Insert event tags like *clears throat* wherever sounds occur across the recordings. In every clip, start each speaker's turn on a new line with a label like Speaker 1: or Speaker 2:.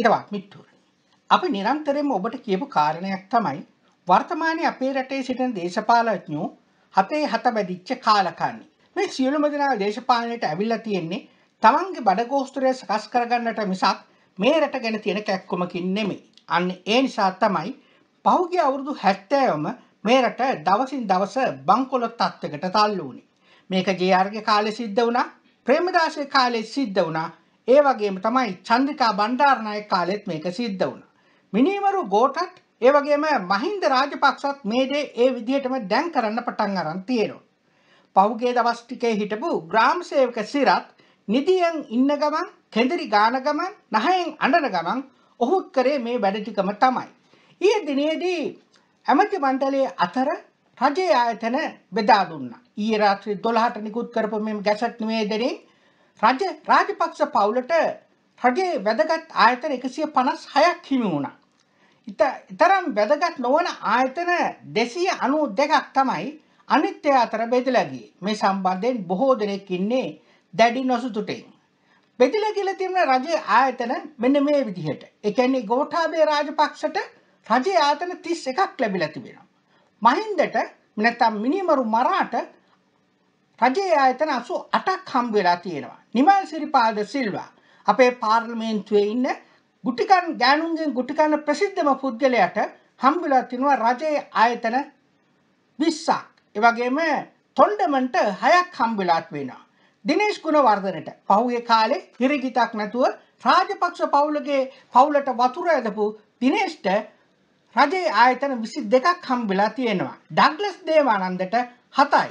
Speaker 1: හිරවක් මිට්ටුව. අපි නිරන්තරෙම ඔබට කියපු කාරණයක් තමයි වර්තමානය අපේ රටේ සිටින දේශපාලඥෝ හතේ හත බැදිච්ච කාලකන්නේ. මේ සියලුම දෙනා දේශපාලනයට ඇවිල්ලා තියෙන්නේ තමන්ගේ බඩගෝස්තුරය සකස් කරගන්නට මිසක් මේ රට ගැන තියෙන කැක්කුමකින් නෙමේ. අන්න ඒ නිසා තමයි පහුගේ අවුරුදු හැත්තෑවම මේ රට දවසින් දවස බංකොලොත් තත්ත්වකට තල්ල වුණේ. මේක ජයාර්ග කාලෙ සිද්ධ වුණා ප්‍රේමදාශය කාලෙ සිද්ධ වුණා ඒ වගේම තමයි චන්ද්‍රිකා බණ්ඩාරණය කාලෙත් මේක සිද්ධ වුණ. මිනීමරු ගෝටත් ඒ වගේම මහින්ද රාජපක්ෂත් මේදේ ඒ විදිහටම දැන් කරන්න පටන් අරන් තියෙනවා. පහුගේ දවස් ටිකේ හිටපු ග්‍රාම් සේවක සිරත් නිදියෙන් ඉන්න ගමන් කෙඳිරි ගාන ගමන් නහයෙන් අඬන ගමන් ඔහුත් කරේ මේ වැඩ ටිකම තමයි. ඊයේ දිනේදී ඇමති මණ්ඩලයේ අතර රජයේ ආයතන බෙදා දුන්නා. ඊයේ රාත්‍රියේ 12ට නිකුත් කරපු මේ ගැසට් නිවේදනයේ රජ රාජපක්ෂ පවුලට රජේ වැදගත් ආයතන 156ක් හිමි වුණා. ඉතරම් වැදගත් නොවන ආයතන 292ක් තමයි අනිත් අතර බෙදලා ගියේ. මේ සම්බන්ධයෙන් බොහෝ දෙනෙක් ඉන්නේ දැඩි නොසතුටින්. බෙදලා කියලා තියෙන රජයේ ආයතන මෙන්න මේ විදිහට. ඒ කියන්නේ ගෝඨාභය රාජපක්ෂට රජයේ ආයතන 31ක් ලැබිලා තිබෙනවා. මහින්දට නැත්නම් මිනිමරු මරාට රජයේ ආයතන 88ක් හම්බ වෙලා තියෙනවා. නිමල් සිරිපාද සිල්වා අපේ පාර්ලිමේන්තුවේ ඉන්න ගුටිකන් ගෑනුන්ගෙන් ගුටිකන්න ප්‍රසිද්ධම පුද්ගලයට හම්බිලා තිනවා රජයේ ආයතන 20ක්. ඒ වගේම තොණ්ඩමන්ට 6ක් හම්බිලාත් වෙනවා. දිනේෂ් ගුණවර්ධනට පහුගිය කාලේ හිරිගිතක් නැතුව රාජපක්ෂ පවුලගේ පවුලට වතුර ඇදපු දිනේෂ්ට රජයේ ආයතන 22ක් හම්බිලා තියෙනවා. ඩග්ලස් දේවානන්දට 7යි.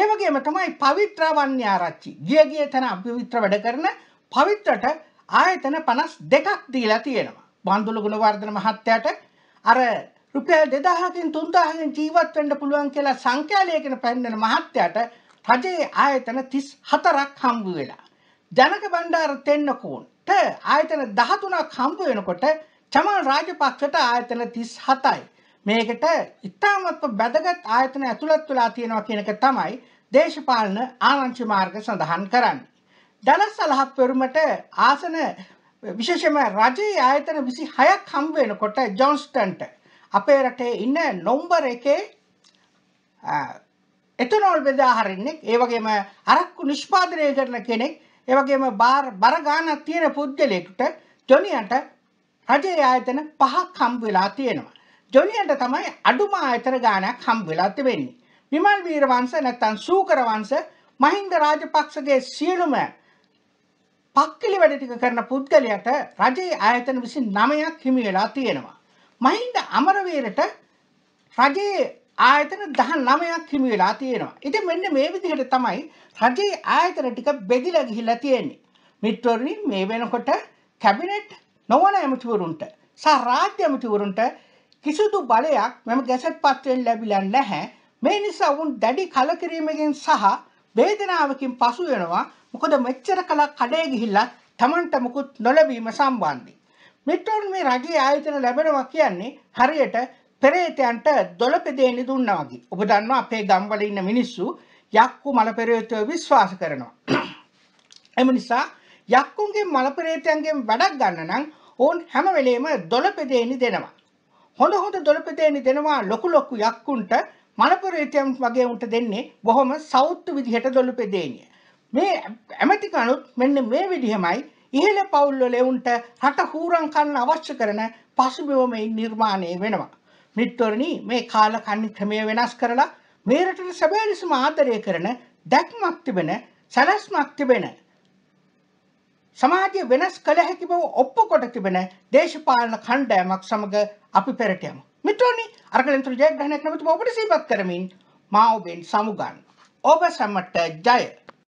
Speaker 1: ඒ වගේම තමයි පවිත්‍ර වන්‍යාරච්චි. ගිය ගිය තැන අපවිත්‍ර වැඩ කරන පවිත්‍රට ආයතන 52ක් දීලා තියෙනවා. බන්දුල ගුණවර්ධන මහත්තයාට අර රුපියල් 2000කින් 3000කින් ජීවත් වෙන්න පුළුවන් කියලා සංඛ්‍යාලය කියන පැන්නන මහත්තයාට රජයේ ආයතන 34ක් හම්බ වෙලා. ජනක බණ්ඩාර තෙන්නකෝන්ට ආයතන 13ක් හම්බ වෙනකොට චමල් රාජපක්ෂට ආයතන 37යි. මේකට ඉතාමත්ම බැදගත් ආයතන ඇතුළත් වෙලා තියෙනවා කියන එක තමයි දේශපාලන ආරංචි මාර්ග සඳහන් කරන්නේ. ඩලස් සලහප්පවරුමට ආසන විශේෂම රජයේ ආයතන 26ක් හම් වෙනකොට ජොන්ස්ටන්ට අපේ රටේ ඉන්න නොම්බර් එකේ එතනෝල් බෙදා හරින්නේ ඒ වගේම අරක්කු නිෂ්පාදනය කරන කෙනෙක් ඒ වගේම බාර බර ගානක් තියෙන පුද්ගලයෙකුට ජොනියන්ට රජයේ ආයතන පහක් හම් වෙලා තියෙනවා. ජොලියන්ට තමයි අඩුම ආයතන ගානක් හම් වෙලා තිබෙන්නේ. විමල් වීරවංශ නැත්නම් සූකර වංශ මහින්ද රාජපක්ෂගේ සියලුම පක්කිලි වැඩ ටික කරන පුද්ගලයාට රජයේ ආයතන 29ක් හිමි වෙලා තියෙනවා. මහින්ද අමරවීරට රජයේ ආයතන 19ක් හිමි වෙලා තියෙනවා. ඉතින් මෙන්න මේ විදිහට තමයි රජයේ ආයතන ටික බෙදිලා ගිහිල්ලා තියෙන්නේ. මිත්‍රවරුනි මේ වෙනකොට කැබිනට් නොවන ඇමතිවරුන්ට සහ රාජ්‍ය ඇමතිවරුන්ට කිසිදු බලයක් මෙම ගැසට් පත්‍රයෙන් ලැබිලා නැහැ. මේ නිසා වුන් දැඩි කලකිරීමකින් සහ වේදනාවකින් පසු වෙනවා. මොකද මෙච්චර කලක් කඩේ ගිහිල්ලා Tamanට මුකුත් නොලැබීම සම්බන්ධයි. මෙට්‍රෝන් මේ රජයේ ආයතන ලැබෙනවා කියන්නේ හරියට පෙරේතයන්ට දොළ පෙදේනි දුන්නා වගේ. ඔබ දන්නවා අපේ ගම්වල ඉන්න මිනිස්සු යක්කු මල පෙරේතයෝ විශ්වාස කරනවා. *clears throat* එම නිසා යක්කුන්ගේ මල පෙරේතයන්ගෙන් වැඩක් ගන්න නම් ඕන් හැම වෙලේම දොළ පෙදේනි දෙනවා. හොඳ හොඳ දොළපදේනි දෙනවා ලොකු ලොකු යක්කුන්ට මනපුරේතියම් වගේ උන්ට දෙන්නේ බොහොම සෞත්තු විදිහට දොළපදේනිය. මේ ඇමතිකනුත් මෙන්න මේ විදිහමයි ඉහළ පවුල්වල එවුන්ට රට හූරං කන්න අවශ්‍ය කරන පසුබිම නිර්මාණය වෙනවා. මිත්වරණි මේ කාල කන්නි ක්‍රමය වෙනස් කරලා මේ රටට සැබෑ ලෙසම ආදරය කරන දැක්මක් තිබෙන සැලැස්මක් තිබෙන සමාජය වෙනස් කළ හැකි බව ඔප්පු කොට තිබෙන දේශපාලන කණ්ඩෑමක් සමග අපි පෙරට යමු. මිත්‍රෝනි අරගලන්තුරු ජයග්‍රහණයක් නැමතුම ඔබට සිහිපත් කරමින් මා ඔබෙන් සමුගන්නවා. ඔබ සැමට ජය